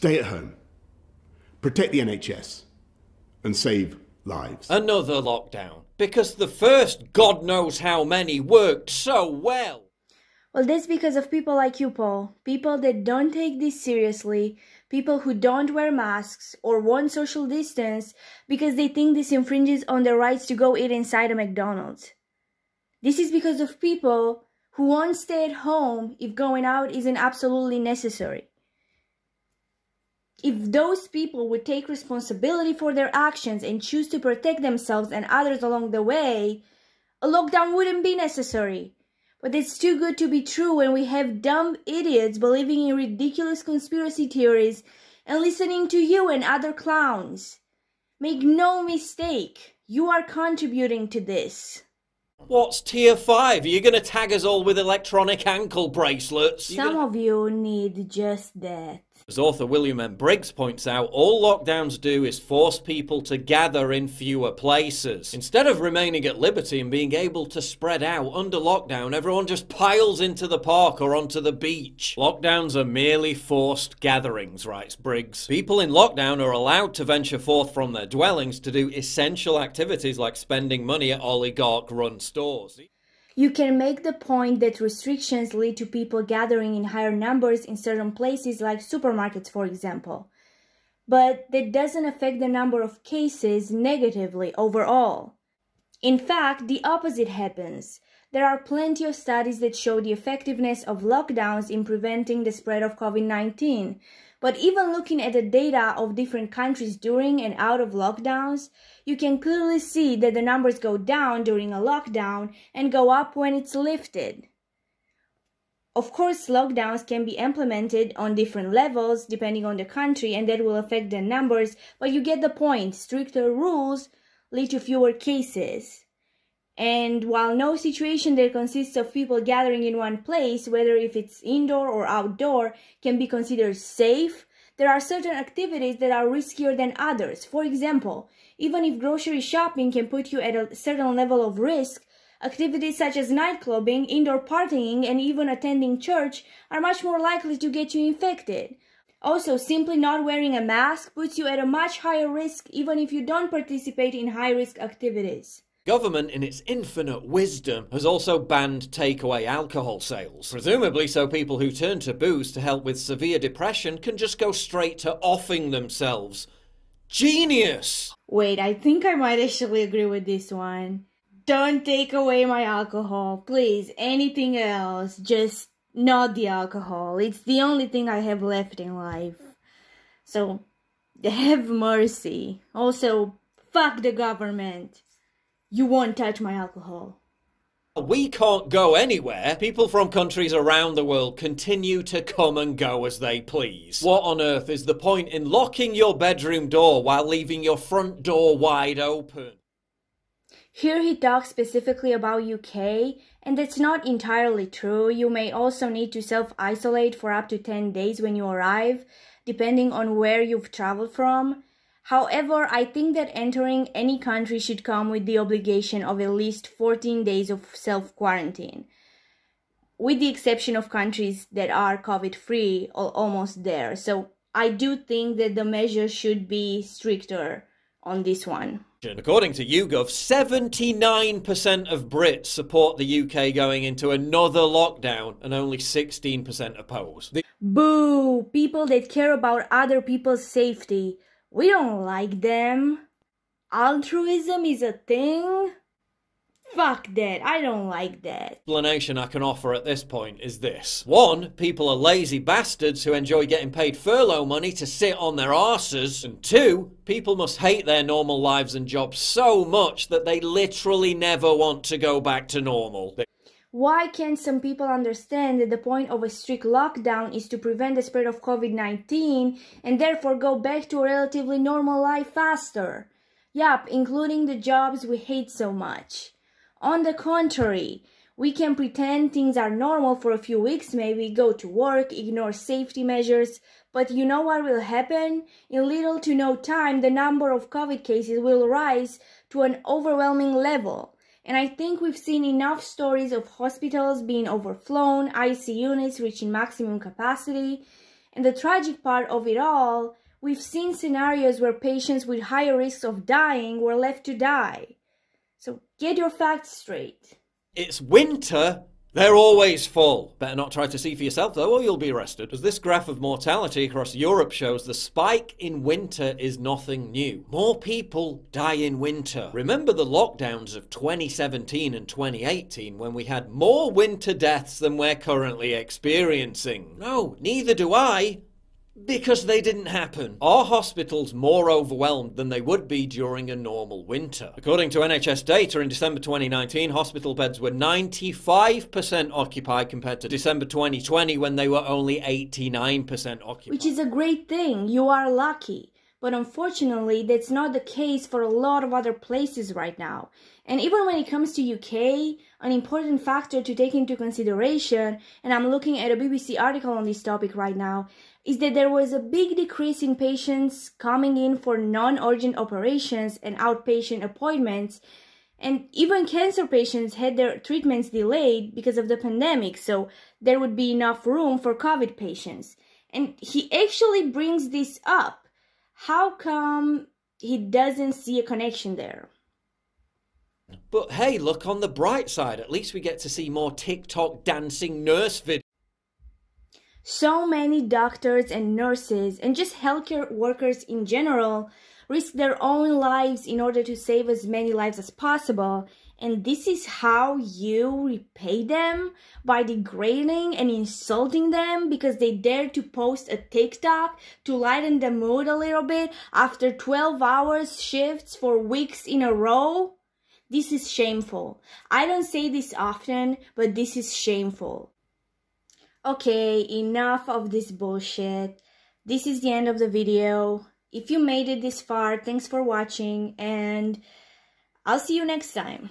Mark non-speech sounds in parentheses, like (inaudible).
Stay at home, protect the NHS, and save lives. Another lockdown, because the first God knows how many worked so well. Well, that's because of people like you, Paul. People that don't take this seriously, people who don't wear masks or want social distance because they think this infringes on their rights to go eat inside a McDonald's. This is because of people who won't stay at home if going out isn't absolutely necessary. If those people would take responsibility for their actions and choose to protect themselves and others along the way, a lockdown wouldn't be necessary. But it's too good to be true when we have dumb idiots believing in ridiculous conspiracy theories and listening to you and other clowns. Make no mistake, you are contributing to this. What's tier five? Are you going to tag us all with electronic ankle bracelets? Some gonna... of you need just that. As author William M. Briggs points out, all lockdowns do is force people to gather in fewer places. Instead of remaining at liberty and being able to spread out under lockdown, everyone just piles into the park or onto the beach. Lockdowns are merely forced gatherings, writes Briggs. People in lockdown are allowed to venture forth from their dwellings to do essential activities like spending money at oligarch run stores. You can make the point that restrictions lead to people gathering in higher numbers in certain places like supermarkets, for example. But that doesn't affect the number of cases negatively overall. In fact, the opposite happens. There are plenty of studies that show the effectiveness of lockdowns in preventing the spread of COVID 19, but even looking at the data of different countries during and out of lockdowns, you can clearly see that the numbers go down during a lockdown and go up when it's lifted. Of course, lockdowns can be implemented on different levels depending on the country and that will affect the numbers, but you get the point. Stricter rules lead to fewer cases. And while no situation that consists of people gathering in one place, whether if it's indoor or outdoor, can be considered safe, there are certain activities that are riskier than others. For example, even if grocery shopping can put you at a certain level of risk, activities such as nightclubbing, indoor partying, and even attending church are much more likely to get you infected. Also, simply not wearing a mask puts you at a much higher risk even if you don't participate in high risk activities. Government, in its infinite wisdom, has also banned takeaway alcohol sales, presumably so people who turn to booze to help with severe depression can just go straight to offing themselves. Genius! Wait, I think I might actually agree with this one. Don't take away my alcohol, please. Anything else, just not the alcohol. It's the only thing I have left in life. So, (laughs) have mercy. Also, fuck the government. You won't touch my alcohol. We can't go anywhere. People from countries around the world continue to come and go as they please. What on earth is the point in locking your bedroom door while leaving your front door wide open? Here he talks specifically about UK, and it's not entirely true. You may also need to self isolate for up to 10 days when you arrive, depending on where you've traveled from. However, I think that entering any country should come with the obligation of at least 14 days of self quarantine, with the exception of countries that are COVID free or almost there. So I do think that the measure should be stricter on this one. According to YouGov, 79% of Brits support the UK going into another lockdown and only 16% oppose. Boo! People that care about other people's safety we don't like them. Altruism is a thing. Fuck that. I don't like that. Explanation I can offer at this point is this. One, people are lazy bastards who enjoy getting paid furlough money to sit on their asses. And two, people must hate their normal lives and jobs so much that they literally never want to go back to normal. They why can't some people understand that the point of a strict lockdown is to prevent the spread of COVID-19 and therefore go back to a relatively normal life faster? Yup, including the jobs we hate so much. On the contrary, we can pretend things are normal for a few weeks, maybe go to work, ignore safety measures, but you know what will happen? In little to no time, the number of COVID cases will rise to an overwhelming level. And I think we've seen enough stories of hospitals being overflown, IC units reaching maximum capacity. And the tragic part of it all, we've seen scenarios where patients with higher risks of dying were left to die. So get your facts straight. It's winter they're always full. Better not try to see for yourself, though, or you'll be arrested. As this graph of mortality across Europe shows, the spike in winter is nothing new. More people die in winter. Remember the lockdowns of 2017 and 2018 when we had more winter deaths than we're currently experiencing? No, neither do I. Because they didn't happen. Are hospitals more overwhelmed than they would be during a normal winter? According to NHS data, in December 2019, hospital beds were 95% occupied compared to December 2020 when they were only 89% occupied. Which is a great thing. You are lucky. But unfortunately, that's not the case for a lot of other places right now. And even when it comes to UK, an important factor to take into consideration, and I'm looking at a BBC article on this topic right now, is that there was a big decrease in patients coming in for non-urgent operations and outpatient appointments and even cancer patients had their treatments delayed because of the pandemic, so there would be enough room for COVID patients. And he actually brings this up how come he doesn't see a connection there? But hey, look on the bright side. At least we get to see more TikTok dancing nurse videos. So many doctors and nurses and just healthcare workers in general risk their own lives in order to save as many lives as possible and this is how you repay them by degrading and insulting them because they dare to post a TikTok to lighten the mood a little bit after 12 hours shifts for weeks in a row? This is shameful. I don't say this often, but this is shameful. Okay, enough of this bullshit. This is the end of the video. If you made it this far, thanks for watching and I'll see you next time.